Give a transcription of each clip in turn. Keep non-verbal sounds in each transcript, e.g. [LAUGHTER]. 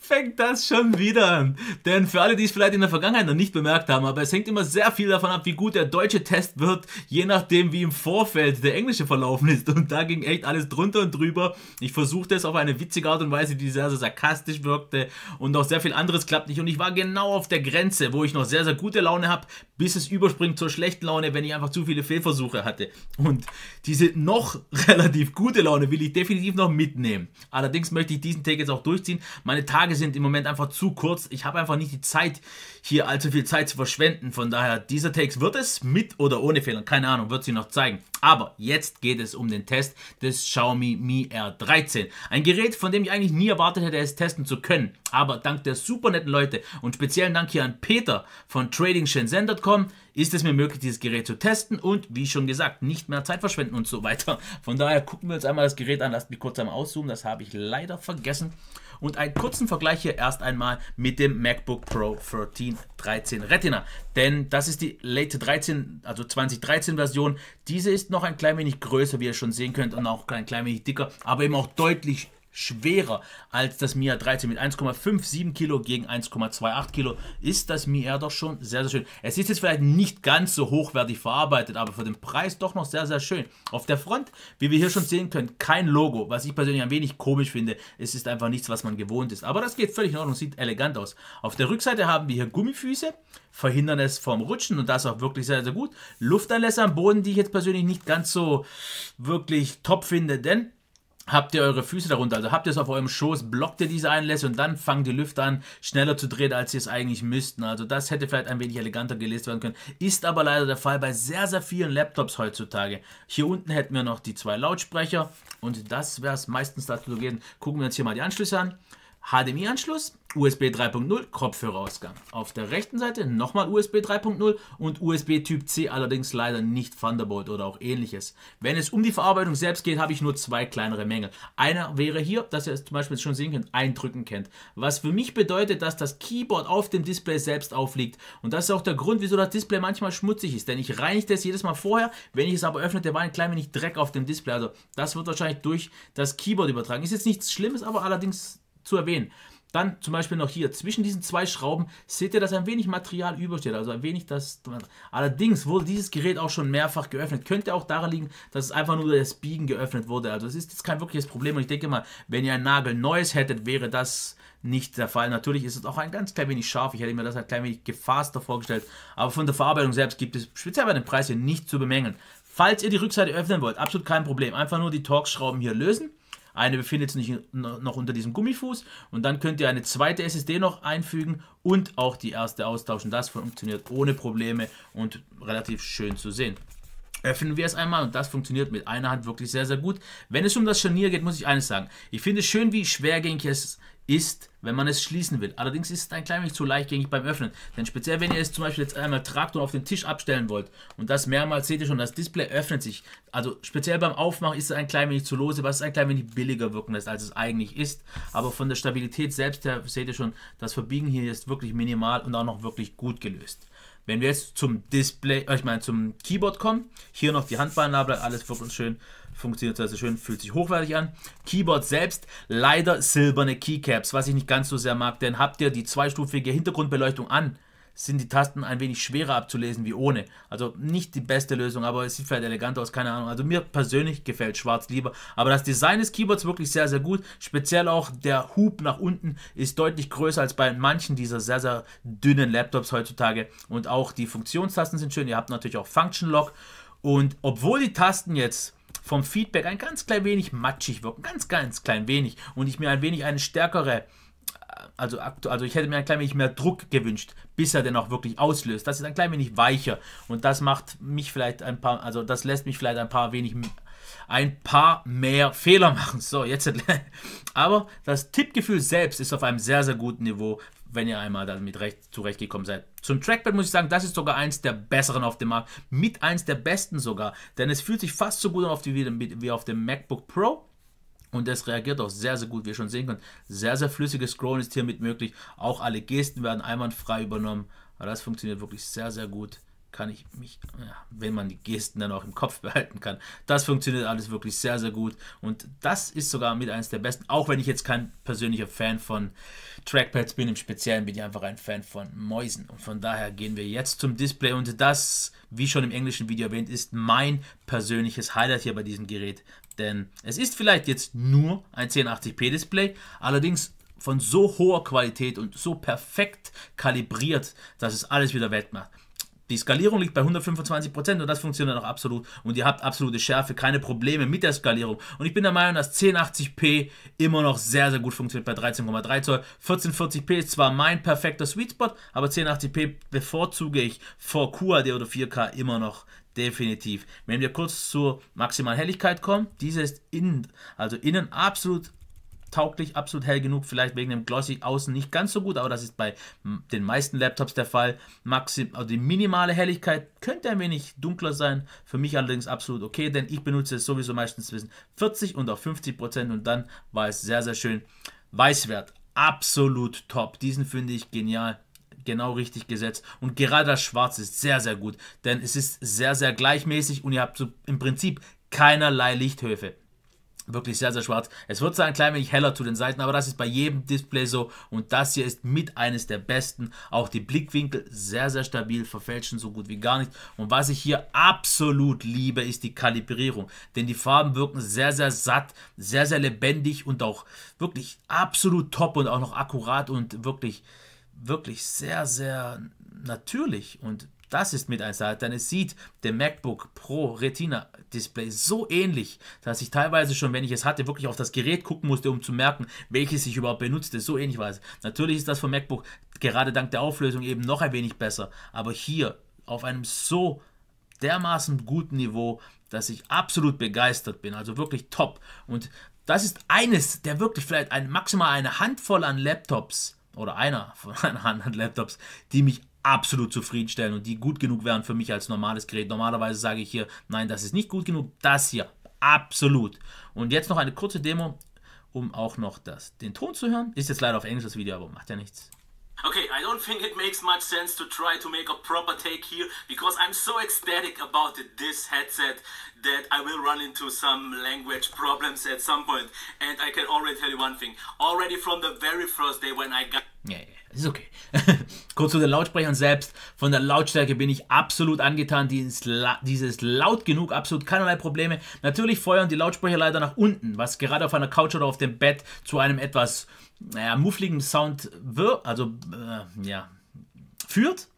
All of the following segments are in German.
fängt das schon wieder an. Denn für alle, die es vielleicht in der Vergangenheit noch nicht bemerkt haben, aber es hängt immer sehr viel davon ab, wie gut der deutsche Test wird, je nachdem, wie im Vorfeld der englische verlaufen ist. Und da ging echt alles drunter und drüber. Ich versuchte es auf eine witzige Art und Weise, die sehr, sehr sarkastisch wirkte. Und auch sehr viel anderes klappt nicht. Und ich war genau auf der Grenze, wo ich noch sehr, sehr gute Laune habe, bis es überspringt zur schlechten Laune, wenn ich einfach zu viele Fehlversuche hatte. Und diese noch [LAUGHS] relativ gute Laune will ich definitiv noch mitnehmen. Allerdings möchte ich diesen Take jetzt auch durchziehen. Mein meine Tage sind im Moment einfach zu kurz. Ich habe einfach nicht die Zeit, hier allzu viel Zeit zu verschwenden. Von daher, dieser Text wird es mit oder ohne Fehler, keine Ahnung, wird sie noch zeigen. Aber jetzt geht es um den Test des Xiaomi Mi R13. Ein Gerät, von dem ich eigentlich nie erwartet hätte, es testen zu können. Aber dank der super netten Leute und speziellen Dank hier an Peter von tradingsshenzhen.com ist es mir möglich, dieses Gerät zu testen und wie schon gesagt, nicht mehr Zeit verschwenden und so weiter. Von daher gucken wir uns einmal das Gerät an, lasst mich kurz einmal auszoomen, das habe ich leider vergessen. Und einen kurzen Vergleich hier erst einmal mit dem MacBook Pro 13, 13 Retina. Denn das ist die late 13, also 2013 Version. Diese ist noch ein klein wenig größer, wie ihr schon sehen könnt, und auch ein klein wenig dicker, aber eben auch deutlich schwerer als das Mia 13 mit 1,57 Kilo gegen 1,28 Kilo ist das Mia doch schon sehr, sehr schön. Es ist jetzt vielleicht nicht ganz so hochwertig verarbeitet, aber für den Preis doch noch sehr, sehr schön. Auf der Front, wie wir hier schon sehen können, kein Logo, was ich persönlich ein wenig komisch finde. Es ist einfach nichts, was man gewohnt ist. Aber das geht völlig in Ordnung, sieht elegant aus. Auf der Rückseite haben wir hier Gummifüße, verhindern es vom Rutschen und das auch wirklich sehr, sehr gut. Luftanlässe am Boden, die ich jetzt persönlich nicht ganz so wirklich top finde, denn habt ihr eure Füße darunter, also habt ihr es auf eurem Schoß, blockt ihr diese Einlässe und dann fangen die Lüfter an, schneller zu drehen, als sie es eigentlich müssten. Also das hätte vielleicht ein wenig eleganter gelesen werden können. Ist aber leider der Fall bei sehr, sehr vielen Laptops heutzutage. Hier unten hätten wir noch die zwei Lautsprecher und das wäre es meistens dazu gewesen. Gucken wir uns hier mal die Anschlüsse an. HDMI-Anschluss, USB 3.0, Kopfhörerausgang. Auf der rechten Seite nochmal USB 3.0 und USB Typ C, allerdings leider nicht Thunderbolt oder auch ähnliches. Wenn es um die Verarbeitung selbst geht, habe ich nur zwei kleinere Mängel. Einer wäre hier, dass ihr es zum Beispiel schon sehen könnt, eindrücken kennt. Was für mich bedeutet, dass das Keyboard auf dem Display selbst aufliegt. Und das ist auch der Grund, wieso das Display manchmal schmutzig ist. Denn ich reinigte es jedes Mal vorher, wenn ich es aber öffnete, war ein klein wenig Dreck auf dem Display. Also das wird wahrscheinlich durch das Keyboard übertragen. Ist jetzt nichts Schlimmes, aber allerdings zu erwähnen. Dann zum Beispiel noch hier zwischen diesen zwei Schrauben seht ihr, dass ein wenig Material übersteht, also ein wenig das. Allerdings wurde dieses Gerät auch schon mehrfach geöffnet. Könnte auch daran liegen, dass es einfach nur das Biegen geöffnet wurde. Also es ist jetzt kein wirkliches Problem und ich denke mal, wenn ihr ein Nagel neues hättet, wäre das nicht der Fall. Natürlich ist es auch ein ganz klein wenig scharf. Ich hätte mir das ein klein wenig gefasster vorgestellt. Aber von der Verarbeitung selbst gibt es speziell bei dem Preis hier nicht zu bemängeln. Falls ihr die Rückseite öffnen wollt, absolut kein Problem. Einfach nur die Torx-Schrauben hier lösen eine befindet sich noch unter diesem Gummifuß und dann könnt ihr eine zweite SSD noch einfügen und auch die erste austauschen. Das funktioniert ohne Probleme und relativ schön zu sehen öffnen wir es einmal und das funktioniert mit einer Hand wirklich sehr, sehr gut. Wenn es um das Scharnier geht, muss ich eines sagen. Ich finde es schön, wie schwergängig es ist, wenn man es schließen will. Allerdings ist es ein klein wenig zu leichtgängig beim Öffnen. Denn speziell, wenn ihr es zum Beispiel jetzt einmal tragt und auf den Tisch abstellen wollt und das mehrmals seht ihr schon, das Display öffnet sich. Also speziell beim Aufmachen ist es ein klein wenig zu lose, was es ein klein wenig billiger wirken lässt, als es eigentlich ist. Aber von der Stabilität selbst her seht ihr schon, das Verbiegen hier ist wirklich minimal und auch noch wirklich gut gelöst. Wenn wir jetzt zum Display, äh, ich meine zum Keyboard kommen, hier noch die Handballenlabel, alles wirklich schön, funktioniert sehr, sehr schön, fühlt sich hochwertig an. Keyboard selbst, leider silberne Keycaps, was ich nicht ganz so sehr mag, denn habt ihr die zweistufige Hintergrundbeleuchtung an, sind die Tasten ein wenig schwerer abzulesen wie ohne. Also nicht die beste Lösung, aber es sieht vielleicht elegant aus, keine Ahnung. Also mir persönlich gefällt schwarz lieber. Aber das Design des Keyboards wirklich sehr, sehr gut. Speziell auch der Hub nach unten ist deutlich größer als bei manchen dieser sehr, sehr dünnen Laptops heutzutage. Und auch die Funktionstasten sind schön. Ihr habt natürlich auch Function Lock. Und obwohl die Tasten jetzt vom Feedback ein ganz klein wenig matschig wirken, ganz, ganz klein wenig, und ich mir ein wenig eine stärkere also, also ich hätte mir ein klein wenig mehr Druck gewünscht, bis er denn auch wirklich auslöst. Das ist ein klein wenig weicher und das macht mich vielleicht ein paar, also das lässt mich vielleicht ein paar wenig, ein paar mehr Fehler machen. So, jetzt. [LAUGHS] Aber das Tippgefühl selbst ist auf einem sehr, sehr guten Niveau, wenn ihr einmal damit recht, zurechtgekommen seid. Zum Trackpad muss ich sagen, das ist sogar eins der besseren auf dem Markt, mit eins der besten sogar, denn es fühlt sich fast so gut auf die, wie auf dem MacBook Pro und das reagiert auch sehr, sehr gut, wie ihr schon sehen könnt. Sehr, sehr flüssiges Scrollen ist hiermit möglich. Auch alle Gesten werden einwandfrei übernommen. Aber das funktioniert wirklich sehr, sehr gut. Kann ich mich, ja, wenn man die Gesten dann auch im Kopf [LAUGHS] behalten kann. Das funktioniert alles wirklich sehr, sehr gut. Und das ist sogar mit eines der besten. Auch wenn ich jetzt kein persönlicher Fan von Trackpads bin, im Speziellen bin ich einfach ein Fan von Mäusen. Und von daher gehen wir jetzt zum Display. Und das, wie schon im englischen Video erwähnt, ist mein persönliches Highlight hier bei diesem Gerät. Denn es ist vielleicht jetzt nur ein 1080p Display, allerdings von so hoher Qualität und so perfekt kalibriert, dass es alles wieder wettmacht. Die Skalierung liegt bei 125% und das funktioniert auch absolut. Und ihr habt absolute Schärfe, keine Probleme mit der Skalierung. Und ich bin der Meinung, dass 1080p immer noch sehr, sehr gut funktioniert bei 13,3 Zoll. 1440p ist zwar mein perfekter Sweet Spot, aber 1080p bevorzuge ich vor QAD oder 4K immer noch definitiv. Wenn wir kurz zur maximalen Helligkeit kommen, diese ist innen, also innen absolut tauglich, absolut hell genug, vielleicht wegen dem Glossy außen nicht ganz so gut, aber das ist bei den meisten Laptops der Fall. Maxim, also die minimale Helligkeit könnte ein wenig dunkler sein, für mich allerdings absolut okay, denn ich benutze es sowieso meistens zwischen 40 und auch 50 Prozent und dann war es sehr, sehr schön weißwert. Absolut top. Diesen finde ich genial genau richtig gesetzt. Und gerade das Schwarz ist sehr, sehr gut, denn es ist sehr, sehr gleichmäßig und ihr habt so im Prinzip keinerlei Lichthöfe. Wirklich sehr, sehr schwarz. Es wird zwar ein klein wenig heller zu den Seiten, aber das ist bei jedem Display so. Und das hier ist mit eines der besten. Auch die Blickwinkel sehr, sehr stabil, verfälschen so gut wie gar nicht. Und was ich hier absolut liebe, ist die Kalibrierung. Denn die Farben wirken sehr, sehr satt, sehr, sehr lebendig und auch wirklich absolut top und auch noch akkurat und wirklich wirklich sehr, sehr natürlich und das ist mit ein Denn Es sieht dem MacBook Pro Retina Display so ähnlich, dass ich teilweise schon, wenn ich es hatte, wirklich auf das Gerät gucken musste, um zu merken, welches ich überhaupt benutzte. So ähnlich war es. Natürlich ist das vom MacBook gerade dank der Auflösung eben noch ein wenig besser. Aber hier auf einem so dermaßen guten Niveau, dass ich absolut begeistert bin. Also wirklich top. Und das ist eines der wirklich vielleicht ein, maximal eine Handvoll an Laptops, oder einer von [LAUGHS] einer anderen Laptops, die mich absolut zufriedenstellen und die gut genug wären für mich als normales Gerät. Normalerweise sage ich hier, nein, das ist nicht gut genug, das hier, absolut. Und jetzt noch eine kurze Demo, um auch noch das, den Ton zu hören. Ist jetzt leider auf Englisch das Video, aber macht ja nichts. Okay, I don't think it makes much sense to try to make a proper take here because I'm so ecstatic about this headset that I will run into some language problems at some point. And I can already tell you one thing. Already from the very first day when I got Ja, ja, ist okay. [LAUGHS] Kurz zu den Lautsprechern selbst. Von der Lautstärke bin ich absolut angetan. Dieses, La dieses laut genug, absolut keinerlei Probleme. Natürlich feuern die Lautsprecher leider nach unten, was gerade auf einer Couch oder auf dem Bett zu einem etwas, naja, muffligen Sound wird, also, äh, ja, führt.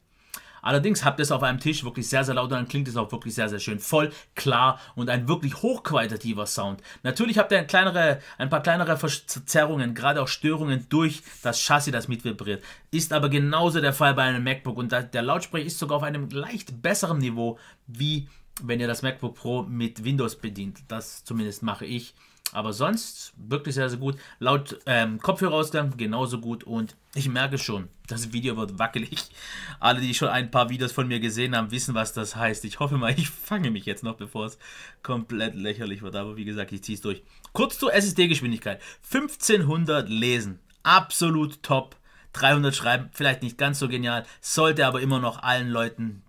Allerdings habt ihr es auf einem Tisch wirklich sehr, sehr laut und dann klingt es auch wirklich sehr, sehr schön. Voll, klar und ein wirklich hochqualitativer Sound. Natürlich habt ihr ein, kleinere, ein paar kleinere Verzerrungen, gerade auch Störungen durch das Chassis, das mitvibriert. Ist aber genauso der Fall bei einem MacBook und der Lautsprecher ist sogar auf einem leicht besseren Niveau, wie wenn ihr das MacBook Pro mit Windows bedient. Das zumindest mache ich. Aber sonst wirklich sehr, sehr gut. Laut ähm, Kopfhörerausgang genauso gut. Und ich merke schon, das Video wird wackelig. [LAUGHS] Alle, die schon ein paar Videos von mir gesehen haben, wissen, was das heißt. Ich hoffe mal, [LAUGHS] ich fange mich jetzt noch, bevor es komplett lächerlich wird. Aber wie gesagt, ich ziehe es durch. Kurz zur SSD-Geschwindigkeit. 1500 lesen. Absolut top. 300 schreiben, vielleicht nicht ganz so genial. Sollte aber immer noch allen Leuten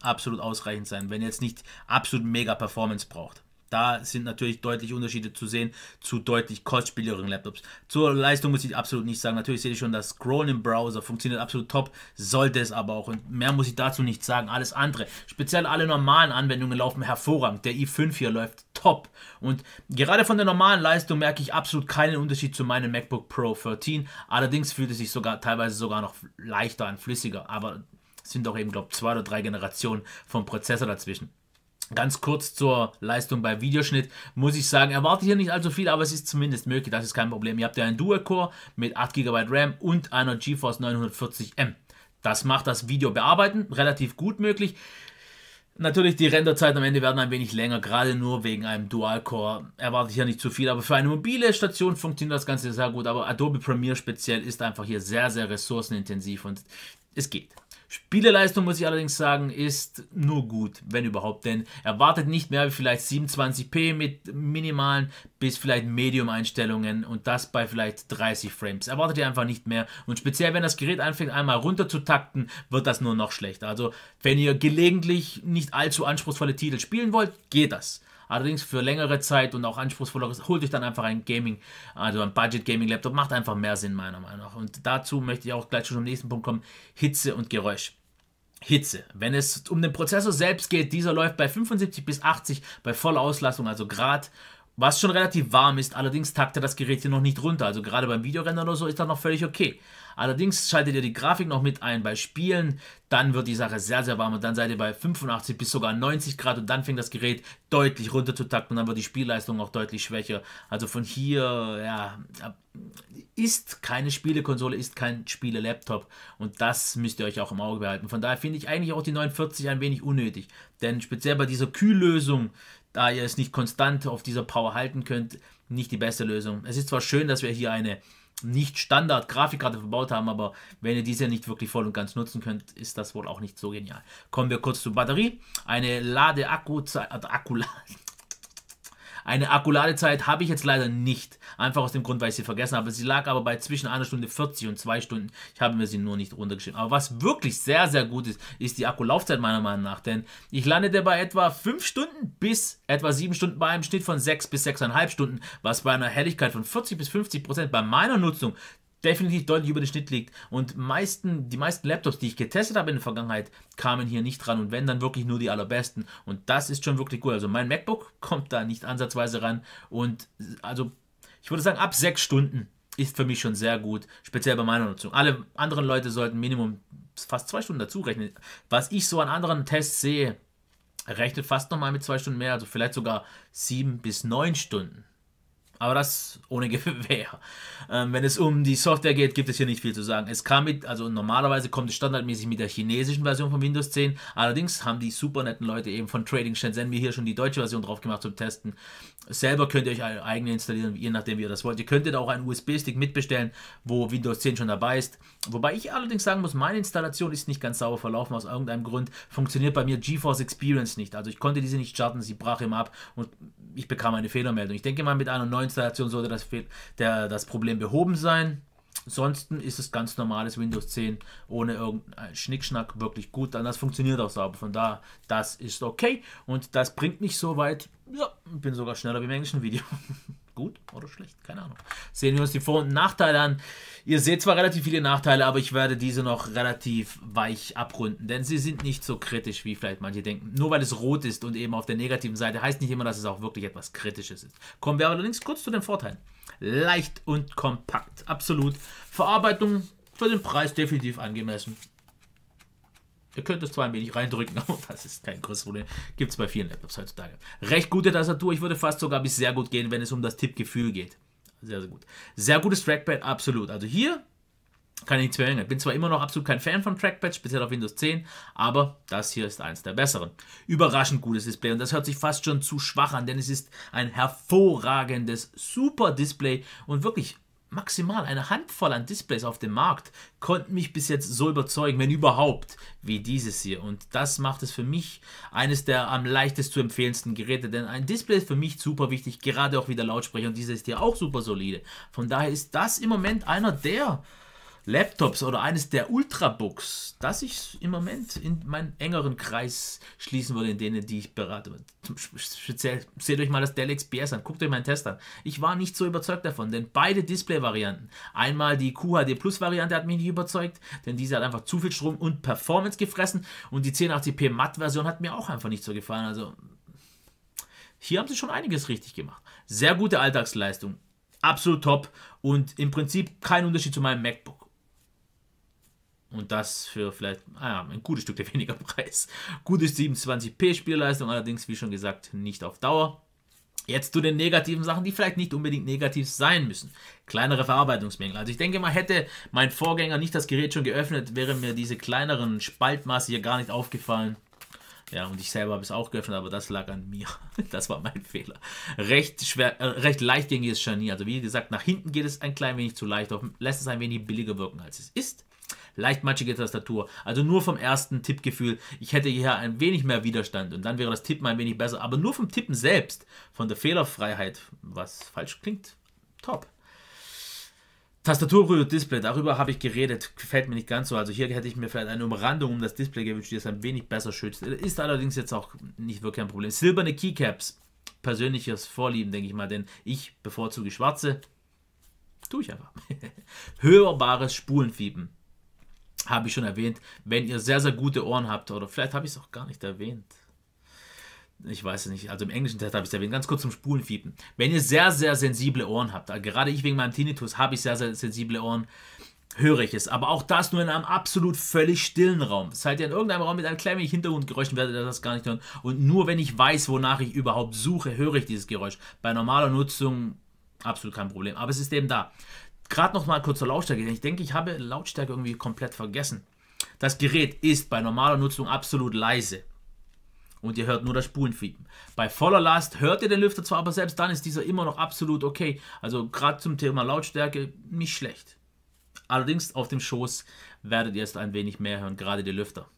absolut ausreichend sein, wenn ihr jetzt nicht absolut mega Performance braucht. Da sind natürlich deutlich Unterschiede zu sehen zu deutlich kostspieligeren Laptops. Zur Leistung muss ich absolut nicht sagen. Natürlich sehe ich schon, dass Scrollen im Browser funktioniert absolut top, sollte es aber auch. Und mehr muss ich dazu nicht sagen. Alles andere, speziell alle normalen Anwendungen laufen hervorragend. Der i5 hier läuft top. Und gerade von der normalen Leistung merke ich absolut keinen Unterschied zu meinem MacBook Pro 13. Allerdings fühlt es sich sogar teilweise sogar noch leichter und flüssiger. Aber sind doch eben, glaube ich, zwei oder drei Generationen vom Prozessor dazwischen. Ganz kurz zur Leistung beim Videoschnitt muss ich sagen, erwartet hier nicht allzu viel, aber es ist zumindest möglich, das ist kein Problem. Ihr habt ja einen Dual-Core mit 8 GB RAM und einer GeForce 940M. Das macht das Video bearbeiten relativ gut möglich. Natürlich, die Renderzeiten am Ende werden ein wenig länger, gerade nur wegen einem Dual-Core. Erwarte ich ja nicht zu viel, aber für eine mobile Station funktioniert das Ganze sehr gut. Aber Adobe Premiere speziell ist einfach hier sehr, sehr ressourcenintensiv und es geht. Spieleleistung, muss ich allerdings sagen, ist nur gut, wenn überhaupt, denn erwartet nicht mehr wie vielleicht 27p mit minimalen bis vielleicht Medium-Einstellungen und das bei vielleicht 30 Frames. Erwartet ihr einfach nicht mehr und speziell, wenn das Gerät anfängt, einmal runter zu takten, wird das nur noch schlechter. Also, wenn ihr gelegentlich nicht allzu anspruchsvolle Titel spielen wollt, geht das. Allerdings für längere Zeit und auch anspruchsvolleres, holt euch dann einfach ein Gaming, also ein Budget-Gaming-Laptop. Macht einfach mehr Sinn, meiner Meinung nach. Und dazu möchte ich auch gleich schon zum nächsten Punkt kommen: Hitze und Geräusch. Hitze. Wenn es um den Prozessor selbst geht, dieser läuft bei 75 bis 80 bei voller Auslastung, also Grad was schon relativ warm ist, allerdings takt er das Gerät hier noch nicht runter, also gerade beim Videorendern oder so ist das noch völlig okay. Allerdings schaltet ihr die Grafik noch mit ein bei Spielen, dann wird die Sache sehr, sehr warm und dann seid ihr bei 85 bis sogar 90 Grad und dann fängt das Gerät deutlich runter zu takten und dann wird die Spielleistung auch deutlich schwächer. Also von hier, ja, ist keine Spielekonsole, ist kein Spiele-Laptop und das müsst ihr euch auch im Auge behalten. Von daher finde ich eigentlich auch die 49 ein wenig unnötig, denn speziell bei dieser Kühllösung, da ihr es nicht konstant auf dieser Power halten könnt, nicht die beste Lösung. Es ist zwar schön, dass wir hier eine nicht Standard Grafikkarte verbaut haben, aber wenn ihr diese nicht wirklich voll und ganz nutzen könnt, ist das wohl auch nicht so genial. Kommen wir kurz zur Batterie. Eine Lade-Akku-Zeit, Akku, eine Akkuladezeit habe ich jetzt leider nicht. Einfach aus dem Grund, weil ich sie vergessen habe. Sie lag aber bei zwischen einer Stunde 40 und zwei Stunden. Ich habe mir sie nur nicht runtergeschrieben. Aber was wirklich sehr, sehr gut ist, ist die Akkulaufzeit meiner Meinung nach. Denn ich landete bei etwa fünf Stunden bis etwa sieben Stunden bei einem Schnitt von sechs bis sechseinhalb Stunden, was bei einer Helligkeit von 40 bis 50 Prozent bei meiner Nutzung definitiv deutlich über den Schnitt liegt. Und meisten, die meisten Laptops, die ich getestet habe in der Vergangenheit, kamen hier nicht ran. Und wenn, dann wirklich nur die allerbesten. Und das ist schon wirklich gut. Also mein MacBook [LAUGHS] kommt da nicht ansatzweise ran. Und also, ich würde sagen, ab sechs Stunden ist für mich schon sehr gut, speziell bei meiner Nutzung. Alle anderen Leute sollten Minimum fast zwei Stunden dazu rechnen. Was ich so an anderen Tests sehe, rechnet fast nochmal mit zwei Stunden mehr, also vielleicht sogar sieben bis neun Stunden. Aber das ohne [LAUGHS] Gewehr. Ähm, wenn es um die Software geht, gibt es hier nicht viel zu sagen. Es kam mit, also normalerweise kommt es standardmäßig mit der chinesischen Version von Windows 10. Allerdings haben die super netten Leute eben von Trading Shenzhen mir hier schon die deutsche Version drauf gemacht zum Testen. Selber könnt ihr euch eine eigene installieren, je nachdem wie ihr das wollt. Ihr könntet auch einen USB-Stick mitbestellen, wo Windows 10 schon dabei ist. Wobei ich allerdings sagen muss, meine Installation ist nicht ganz sauber verlaufen. Aus irgendeinem Grund funktioniert bei mir GeForce Experience nicht. Also ich konnte diese nicht starten, sie brach ihm ab und ich bekam eine Fehlermeldung. Ich denke mal mit 91 Neuinstallation sollte das, der, das Problem behoben sein. Ansonsten ist es ganz normales Windows 10 ohne irgendeinen Schnickschnack wirklich gut. Dann das funktioniert auch sauber. Von da, das ist okay. Und das bringt mich so weit. Ja, bin sogar schneller wie im englischen Video. [LAUGHS] gut oder schlecht, keine Ahnung. Sehen wir uns die Vor- und Nachteile an. Ihr seht zwar relativ viele Nachteile, aber ich werde diese noch relativ weich abrunden, denn sie sind nicht so kritisch, wie vielleicht manche denken. Nur weil es rot ist und eben auf der negativen Seite, heißt nicht immer, dass es auch wirklich etwas Kritisches ist. Kommen wir allerdings kurz zu den Vorteilen. Leicht und kompakt, absolut. Verarbeitung für den Preis definitiv angemessen. Ihr könnt es zwar ein wenig reindrücken, [LAUGHS] aber das ist kein großes Problem. Gibt es bei vielen Laptops heutzutage. Recht gute Tastatur. Ich würde fast sogar bis sehr gut gehen, wenn es um das Tippgefühl geht. Sehr, sehr gut. Sehr gutes Trackpad, absolut. Also hier kann ich nichts mehr Ich Bin zwar immer noch absolut kein Fan von Trackpads, speziell auf Windows 10, aber das hier ist eins der besseren. Überraschend gutes Display und das hört sich fast schon zu schwach an, denn es ist ein hervorragendes Super Display und wirklich maximal eine Handvoll an Displays auf dem Markt konnten mich bis jetzt so überzeugen, wenn überhaupt, wie dieses hier. Und das macht es für mich eines der am leichtest zu empfehlendsten Geräte, denn ein Display ist für mich super wichtig, gerade auch wie der Lautsprecher und dieser ist hier auch super solide. Von daher ist das im Moment einer der Laptops oder eines der Ultrabooks, das ich im Moment in meinen engeren Kreis schließen würde, in denen, die ich berate. Speziell seht euch mal das Dell XPS an, guckt euch meinen Test an. Ich war nicht so überzeugt davon, denn beide Display-Varianten, einmal die QHD Plus-Variante hat mich nicht überzeugt, denn diese hat einfach zu viel Strom und Performance gefressen und die 1080p Matt-Version hat mir auch einfach nicht so gefallen. Also hier haben sie schon einiges richtig gemacht. Sehr gute Alltagsleistung, absolut top und im Prinzip kein Unterschied zu meinem MacBook. Und das für vielleicht ah ja, ein gutes Stück der [LAUGHS] weniger Preis. Gute 27p Spielleistung, allerdings wie schon gesagt nicht auf Dauer. Jetzt zu den negativen Sachen, die vielleicht nicht unbedingt negativ sein müssen. Kleinere Verarbeitungsmängel. Also ich denke mal, hätte mein Vorgänger nicht das Gerät schon geöffnet, wäre mir diese kleineren Spaltmaße hier gar nicht aufgefallen. Ja, und ich selber habe es auch geöffnet, aber das lag an mir. [LAUGHS] Das war mein Fehler. Recht, schwer, äh, recht leichtgängiges Scharnier. Also wie gesagt, nach hinten geht es ein klein wenig zu leicht auf, lässt es ein wenig billiger wirken, als es ist leicht matschige Tastatur. Also nur vom ersten Tippgefühl. Ich hätte hier ein wenig mehr Widerstand und dann wäre das Tippen ein wenig besser. Aber nur vom Tippen selbst, von der Fehlerfreiheit, was falsch klingt, top. Tastaturbrühe Display, darüber habe ich geredet, gefällt mir nicht ganz so. Also hier hätte ich mir vielleicht eine Umrandung um das Display gewünscht, die es ein wenig besser schützt. Ist allerdings jetzt auch nicht wirklich ein Problem. Silberne Keycaps, persönliches Vorlieben, denke ich mal, denn ich bevorzuge schwarze. Tue ich einfach. [LAUGHS] Hörbares Spulenfiepen. Habe ich schon erwähnt. Wenn ihr sehr, sehr gute Ohren habt, oder vielleicht habe ich es auch gar nicht erwähnt. Ich weiß es nicht, also im englischen Text habe ich es erwähnt, ganz kurz zum Spulenfiepen. Wenn ihr sehr, sehr sensible Ohren habt, äh, gerade ich wegen meinem Tinnitus habe ich sehr, sehr sensible Ohren, höre ich es. Aber auch das nur in einem absolut völlig stillen Raum. Seid ihr in irgendeinem Raum mit einem kleinen wenig Hintergrundgeräuschen, werdet ihr das gar nicht hören. Und nur wenn ich weiß, wonach ich überhaupt suche, höre ich dieses Geräusch. Bei normaler Nutzung absolut kein Problem. Aber es ist eben da. Gerade noch mal kurz zur Lautstärke. Ich denke, ich habe Lautstärke irgendwie komplett vergessen. Das Gerät ist bei normaler Nutzung absolut leise. Und ihr hört nur das Spulenfiepen. Bei voller Last hört ihr den Lüfter zwar, aber selbst dann ist dieser immer noch absolut okay. Also gerade zum Thema Lautstärke nicht schlecht. Allerdings auf dem Schoß werdet ihr es ein wenig mehr hören, gerade die Lüfter.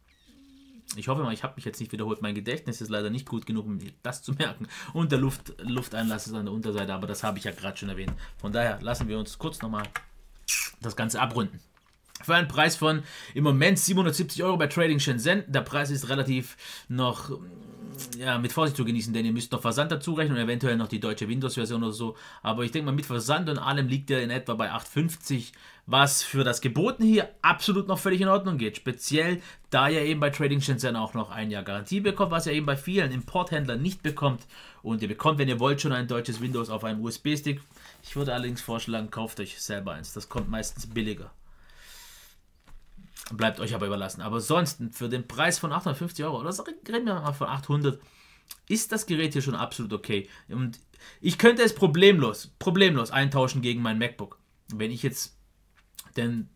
Ich hoffe mal, ich habe mich jetzt nicht wiederholt. Mein Gedächtnis ist leider nicht gut genug, um das zu merken. Und der Luft, Lufteinlass ist an der Unterseite, aber das habe ich ja gerade schon erwähnt. Von daher lassen wir uns kurz nochmal das Ganze abrunden. Für einen Preis von im Moment 770 Euro bei Trading Shenzhen. Der Preis ist relativ noch mm, ja, mit Vorsicht zu genießen, denn ihr müsst noch Versand dazu rechnen und eventuell noch die deutsche Windows-Version oder so. Aber ich denke mal, mit Versand und allem liegt er in etwa bei 8,50 was für das Geboten hier absolut noch völlig in Ordnung geht. Speziell, da ihr eben bei Trading Shenzhen auch noch ein Jahr Garantie bekommt, was ihr eben bei vielen Importhändlern nicht bekommt. Und ihr bekommt, wenn ihr wollt, schon ein deutsches Windows auf einem USB-Stick. Ich würde allerdings vorschlagen, kauft euch selber eins. Das kommt meistens billiger. Bleibt euch aber überlassen. Aber sonst, für den Preis von 850 Euro, oder reden wir mal von 800 ist das Gerät hier schon absolut okay. Und ich könnte es problemlos, problemlos eintauschen gegen mein MacBook. Wenn ich jetzt denn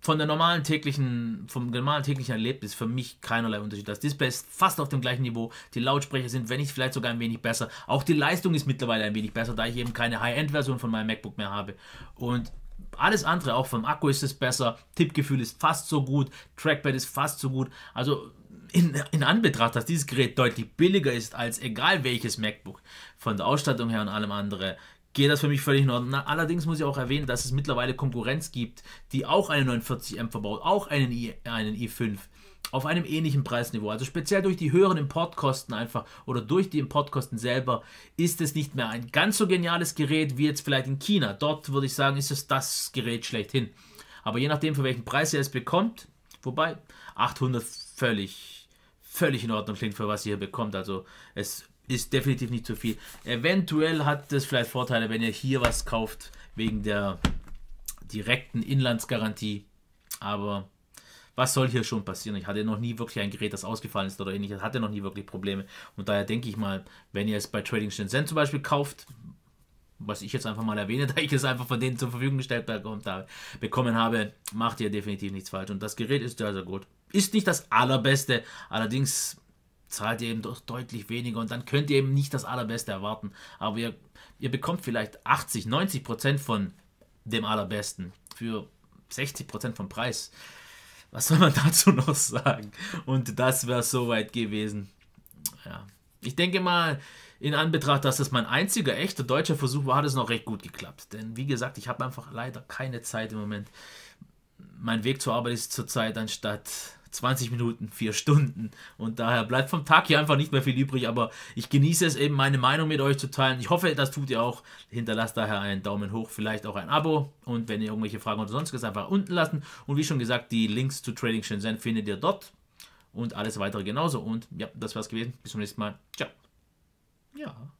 von der normalen täglichen, vom normalen täglichen Erlebnis für mich keinerlei Unterschied. Das Display ist fast auf dem gleichen Niveau, die Lautsprecher sind, wenn nicht vielleicht sogar ein wenig besser. Auch die Leistung ist mittlerweile ein wenig besser, da ich eben keine High-End-Version von meinem MacBook mehr habe. Und alles andere, auch vom Akku ist es besser, Tippgefühl ist fast so gut, Trackpad ist fast so gut. Also in, in, Anbetracht, dass dieses Gerät deutlich billiger ist als egal welches MacBook, von der Ausstattung her und allem anderen, geht das für mich völlig in Ordnung. Na, allerdings muss ich auch erwähnen, dass es mittlerweile Konkurrenz gibt, die auch eine 49M verbaut, auch einen, I, einen i5 auf einem ähnlichen Preisniveau. Also speziell durch die höheren Importkosten einfach oder durch die Importkosten selber ist es nicht mehr ein ganz so geniales Gerät wie jetzt vielleicht in China. Dort würde ich sagen, ist es das Gerät schlechthin. Aber je nachdem, für welchen Preis ihr es bekommt, wobei 800 völlig, völlig in Ordnung klingt für was ihr hier bekommt. Also es ist definitiv nicht zu viel. Eventuell hat das vielleicht Vorteile, wenn ihr hier was kauft, wegen der direkten Inlandsgarantie. Aber was soll hier schon passieren? Ich hatte noch nie wirklich ein Gerät, das ausgefallen ist oder ähnliches, hatte noch nie wirklich Probleme. Und daher denke ich mal, wenn ihr es bei Trading Shenzhen zum Beispiel kauft, was ich jetzt einfach mal erwähne, [LAUGHS] da ich es einfach von denen zur Verfügung gestellt bekommen habe, macht ihr definitiv nichts falsch. Und das Gerät ist sehr, sehr gut. Ist nicht das allerbeste, allerdings zahlt ihr eben doch deutlich weniger und dann könnt ihr eben nicht das Allerbeste erwarten. Aber ihr, ihr bekommt vielleicht 80, 90 Prozent von dem Allerbesten für 60 Prozent vom Preis. Was soll man [LAUGHS] dazu noch sagen? Und das wäre soweit gewesen. Ja. Ich denke mal, in Anbetracht, dass das mein einziger echter deutscher Versuch war, hat es noch recht gut geklappt. Denn wie gesagt, ich habe einfach leider keine Zeit im Moment. Mein Weg zur Arbeit ist zurzeit anstatt 20 Minuten, 4 Stunden. Und daher bleibt vom Tag hier einfach nicht mehr viel übrig, aber ich genieße es eben, meine Meinung mit euch zu teilen. Ich hoffe, das tut ihr auch. Hinterlasst daher einen Daumen hoch, vielleicht auch ein Abo. Und wenn ihr irgendwelche Fragen oder sonstiges einfach unten lassen. Und wie schon gesagt, die Links zu Trading Shenzhen findet ihr dort. Und alles weitere genauso. Und ja, das war's gewesen. Bis zum nächsten Mal. Ciao. Ja.